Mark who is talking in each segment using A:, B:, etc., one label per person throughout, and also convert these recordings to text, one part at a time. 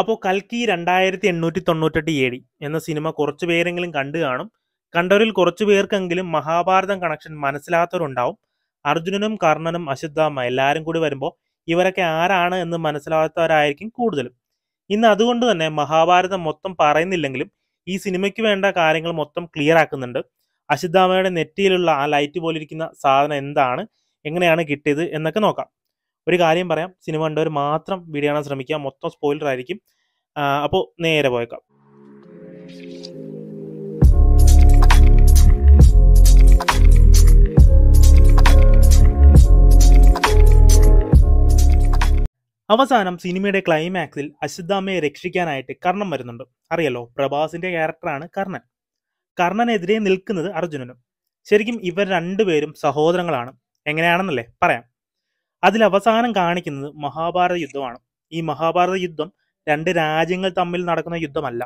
A: അപ്പോൾ കൽക്കി രണ്ടായിരത്തി എണ്ണൂറ്റി തൊണ്ണൂറ്റെട്ട് എ എന്ന സിനിമ കുറച്ചു പേരെങ്കിലും കണ്ടു കാണും കണ്ടവരിൽ കുറച്ചു പേർക്കെങ്കിലും മഹാഭാരതം കണക്ഷൻ മനസ്സിലാത്തവരുണ്ടാവും അർജുനനും കർണനും അശ്വത്ഥാമ എല്ലാവരും കൂടി വരുമ്പോൾ ഇവരൊക്കെ ആരാണ് എന്ന് മനസ്സിലാകാത്തവരായിരിക്കും കൂടുതലും ഇന്ന് അതുകൊണ്ട് തന്നെ മഹാഭാരതം മൊത്തം പറയുന്നില്ലെങ്കിലും ഈ സിനിമയ്ക്ക് വേണ്ട കാര്യങ്ങൾ മൊത്തം ക്ലിയർ ആക്കുന്നുണ്ട് അശ്വത്ഥാമയുടെ നെറ്റിയിലുള്ള ആ ലൈറ്റ് പോലിരിക്കുന്ന സാധനം എന്താണ് എങ്ങനെയാണ് കിട്ടിയത് എന്നൊക്കെ നോക്കാം ഒരു കാര്യം പറയാം സിനിമ കണ്ടവർ മാത്രം വീഡിയോ കാണാൻ ശ്രമിക്കുക മൊത്തം സ്പോയിലർ ആയിരിക്കും അപ്പോൾ നേരെ പോയേക്കാം അവസാനം സിനിമയുടെ ക്ലൈമാക്സിൽ അശ്വത്ഥാമ്മയെ രക്ഷിക്കാനായിട്ട് കർണം വരുന്നുണ്ട് അറിയല്ലോ പ്രഭാസിന്റെ ക്യാരക്ടറാണ് കർണൻ കർണനെതിരെ നിൽക്കുന്നത് അർജുനനും ശരിക്കും ഇവർ രണ്ടുപേരും സഹോദരങ്ങളാണ് എങ്ങനെയാണെന്നല്ലേ പറയാം അതിൽ അവസാനം കാണിക്കുന്നത് മഹാഭാരത യുദ്ധമാണ് ഈ മഹാഭാരത യുദ്ധം രണ്ട് രാജ്യങ്ങൾ തമ്മിൽ നടക്കുന്ന യുദ്ധമല്ല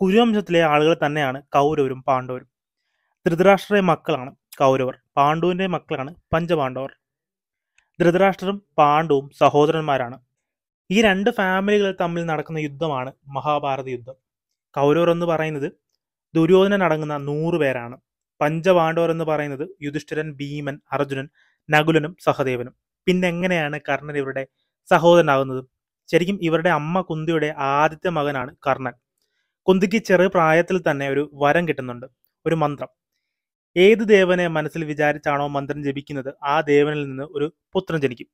A: കുരുവംശത്തിലെ ആളുകൾ തന്നെയാണ് കൗരവരും പാണ്ഡവരും ധൃതരാഷ്ട്രയുടെ മക്കളാണ് കൗരവർ പാണ്ഡുവിൻ്റെ മക്കളാണ് പഞ്ചപാണ്ഡവർ ധൃതരാഷ്ട്രരും പാണ്ഡുവും സഹോദരന്മാരാണ് ഈ രണ്ട് ഫാമിലികൾ തമ്മിൽ നടക്കുന്ന യുദ്ധമാണ് മഹാഭാരത യുദ്ധം കൗരവർ എന്ന് പറയുന്നത് ദുര്യോധനൻ അടങ്ങുന്ന നൂറ് പേരാണ് പഞ്ചപാണ്ഡവർ എന്ന് പറയുന്നത് യുധിഷ്ഠിരൻ ഭീമൻ അർജുനൻ നകുലനും സഹദേവനും പിന്നെ എങ്ങനെയാണ് കർണൻ ഇവരുടെ സഹോദരനാകുന്നത് ശരിക്കും ഇവരുടെ അമ്മ കുന്തിയുടെ ആദ്യത്തെ മകനാണ് കർണൻ കുന്തിക്ക് ചെറു പ്രായത്തിൽ തന്നെ ഒരു വരം കിട്ടുന്നുണ്ട് ഒരു മന്ത്രം ഏത് ദേവനെ മനസ്സിൽ വിചാരിച്ചാണോ മന്ത്രം ജപിക്കുന്നത് ആ ദേവനിൽ നിന്ന് ഒരു പുത്രൻ ജനിക്കും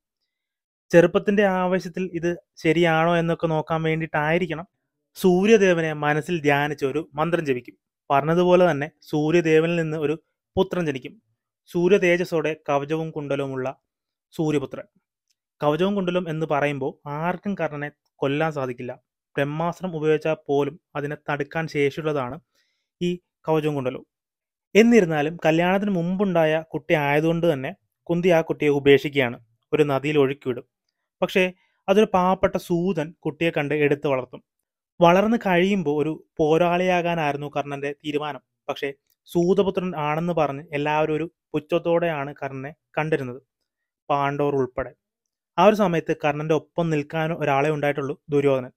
A: ചെറുപ്പത്തിന്റെ ആവേശത്തിൽ ഇത് ശരിയാണോ എന്നൊക്കെ നോക്കാൻ വേണ്ടിയിട്ടായിരിക്കണം സൂര്യദേവനെ മനസ്സിൽ ധ്യാനിച്ച ഒരു മന്ത്രം ജപിക്കും പറഞ്ഞതുപോലെ തന്നെ സൂര്യദേവനിൽ നിന്ന് ഒരു പുത്രൻ ജനിക്കും സൂര്യ തേജസ്സോടെ കവചവും കുണ്ടലവുമുള്ള സൂര്യപുത്രൻ കവചവും കുണ്ടലും എന്ന് പറയുമ്പോൾ ആർക്കും കർണനെ കൊല്ലാൻ സാധിക്കില്ല ബ്രഹ്മാസ്ത്രം ഉപയോഗിച്ചാൽ പോലും അതിനെ തടുക്കാൻ ശേഷിയുള്ളതാണ് ഈ കവചവും കുണ്ടലവും എന്നിരുന്നാലും കല്യാണത്തിന് മുമ്പുണ്ടായ കുട്ടി ആയതുകൊണ്ട് തന്നെ കുന്തി ആ കുട്ടിയെ ഉപേക്ഷിക്കുകയാണ് ഒരു നദിയിൽ ഒഴുക്കിവിടും പക്ഷേ അതൊരു പാവപ്പെട്ട സൂതൻ കുട്ടിയെ കണ്ട് എടുത്തു വളർത്തും വളർന്ന് കഴിയുമ്പോൾ ഒരു പോരാളിയാകാനായിരുന്നു കർണന്റെ തീരുമാനം പക്ഷേ സൂതപുത്രൻ ആണെന്ന് പറഞ്ഞ് എല്ലാവരും ഒരു പുച്ഛത്തോടെയാണ് കർണനെ കണ്ടിരുന്നത് പാണ്ഡവർ ഉൾപ്പെടെ ആ ഒരു സമയത്ത് കർണൻ്റെ ഒപ്പം നിൽക്കാൻ ഒരാളെ ഉണ്ടായിട്ടുള്ളൂ ദുര്യോധനൻ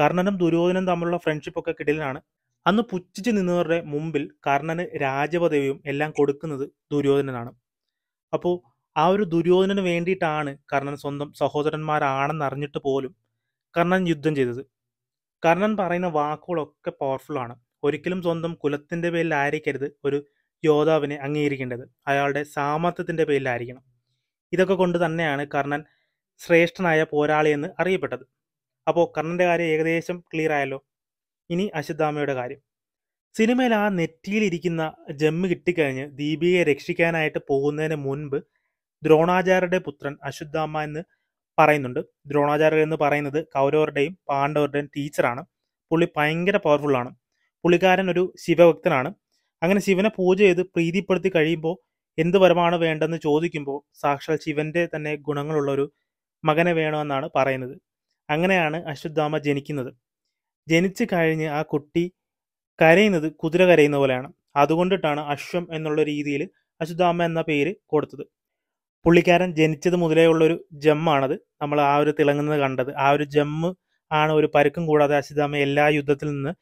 A: കർണനും ദുര്യോധനനും തമ്മിലുള്ള ഫ്രണ്ട്ഷിപ്പ് ഒക്കെ കിടിലാണ് അന്ന് പുച്ഛിച്ച് നിന്നവരുടെ മുമ്പിൽ കർണന് രാജപദവിയും എല്ലാം കൊടുക്കുന്നത് ദുര്യോധനനാണ് അപ്പോൾ ആ ഒരു ദുര്യോധനന് വേണ്ടിയിട്ടാണ് കർണൻ സ്വന്തം സഹോദരന്മാരാണെന്ന് അറിഞ്ഞിട്ട് പോലും കർണൻ യുദ്ധം ചെയ്തത് കർണൻ പറയുന്ന വാക്കുകളൊക്കെ പവർഫുൾ ആണ് ഒരിക്കലും സ്വന്തം കുലത്തിൻ്റെ പേരിലായിരിക്കരുത് ഒരു യോദ്ധാവിനെ അംഗീകരിക്കേണ്ടത് അയാളുടെ സാമർത്ഥ്യത്തിൻ്റെ പേരിലായിരിക്കണം ഇതൊക്കെ കൊണ്ട് തന്നെയാണ് കർണൻ ശ്രേഷ്ഠനായ പോരാളിയെന്ന് അറിയപ്പെട്ടത് അപ്പോൾ കർണൻ്റെ കാര്യം ഏകദേശം ക്ലിയർ ആയല്ലോ ഇനി അശ്വത്ഥാമയുടെ കാര്യം സിനിമയിൽ ആ നെറ്റിയിലിരിക്കുന്ന ജമ്മ് കിട്ടിക്കഴിഞ്ഞ് ദീപികയെ രക്ഷിക്കാനായിട്ട് പോകുന്നതിന് മുൻപ് ദ്രോണാചാര്യരുടെ പുത്രൻ അശ്വത്ഥാമ എന്ന് പറയുന്നുണ്ട് ദ്രോണാചാര്യർ എന്ന് പറയുന്നത് കൗരവരുടെയും പാണ്ഡവരുടെയും ടീച്ചറാണ് പുള്ളി ഭയങ്കര പവർഫുള്ളാണ് പുള്ളിക്കാരൻ ഒരു ശിവഭക്തനാണ് അങ്ങനെ ശിവനെ പൂജ ചെയ്ത് പ്രീതിപ്പെടുത്തി കഴിയുമ്പോൾ എന്ത് വരമാണ് വേണ്ടെന്ന് ചോദിക്കുമ്പോൾ സാക്ഷാൽ ശിവന്റെ തന്നെ ഗുണങ്ങളുള്ള ഒരു മകനെ വേണമെന്നാണ് പറയുന്നത് അങ്ങനെയാണ് അശ്വത്ഥാമ ജനിക്കുന്നത് ജനിച്ചു കഴിഞ്ഞ് ആ കുട്ടി കരയുന്നത് കുതിര കരയുന്ന പോലെയാണ് അതുകൊണ്ടിട്ടാണ് അശ്വം എന്നുള്ള രീതിയിൽ അശ്വത്ഥാമ എന്ന പേര് കൊടുത്തത് പുള്ളിക്കാരൻ ജനിച്ചത് മുതലേ ഉള്ളൊരു ജമ്മാണത് നമ്മൾ ആ ഒരു തിളങ്ങുന്നത് കണ്ടത് ആ ഒരു ജമ്മ് ആണ് ഒരു പരുക്കും കൂടാതെ അശ്വത്ഥാമ എല്ലാ യുദ്ധത്തിൽ നിന്ന്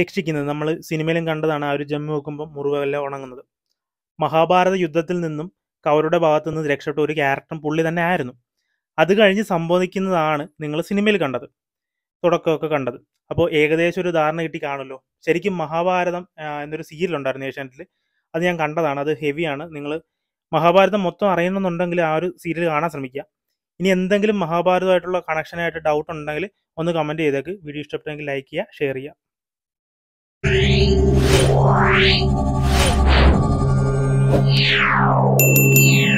A: രക്ഷിക്കുന്നത് നമ്മൾ സിനിമയിലും കണ്ടതാണ് ആ ഒരു ജമ്മ് വെക്കുമ്പോൾ മുറിവെല്ലാം ഉണങ്ങുന്നത് മഹാഭാരത യുദ്ധത്തിൽ നിന്നും കൗരവരുടെ ഭാഗത്തു നിന്ന് രക്ഷപ്പെട്ട ഒരു ക്യാരക്ടറും പുള്ളി തന്നെ ആയിരുന്നു അത് കഴിഞ്ഞ് സംബോധിക്കുന്നതാണ് നിങ്ങൾ സിനിമയിൽ കണ്ടത് തുടക്കമൊക്കെ കണ്ടത് അപ്പോൾ ഏകദേശം ഒരു ധാരണ കിട്ടി കാണുമല്ലോ ശരിക്കും മഹാഭാരതം എന്നൊരു സീരിയൽ ഉണ്ടായിരുന്നു ഏഷ്യാനെറ്റിൽ അത് ഞാൻ കണ്ടതാണ് അത് ഹെവിയാണ് നിങ്ങൾ മഹാഭാരതം മൊത്തം അറിയണമെന്നുണ്ടെങ്കിൽ ആ ഒരു സീരിയൽ കാണാൻ ശ്രമിക്കുക ഇനി എന്തെങ്കിലും മഹാഭാരതമായിട്ടുള്ള കണക്ഷനായിട്ട് ഡൗട്ട് ഉണ്ടെങ്കിൽ ഒന്ന് കമൻറ്റ് ചെയ്തേക്ക് വീഡിയോ ഇഷ്ടപ്പെട്ടെങ്കിൽ ലൈക്ക് ചെയ്യുക ഷെയർ ചെയ്യുക Yeah.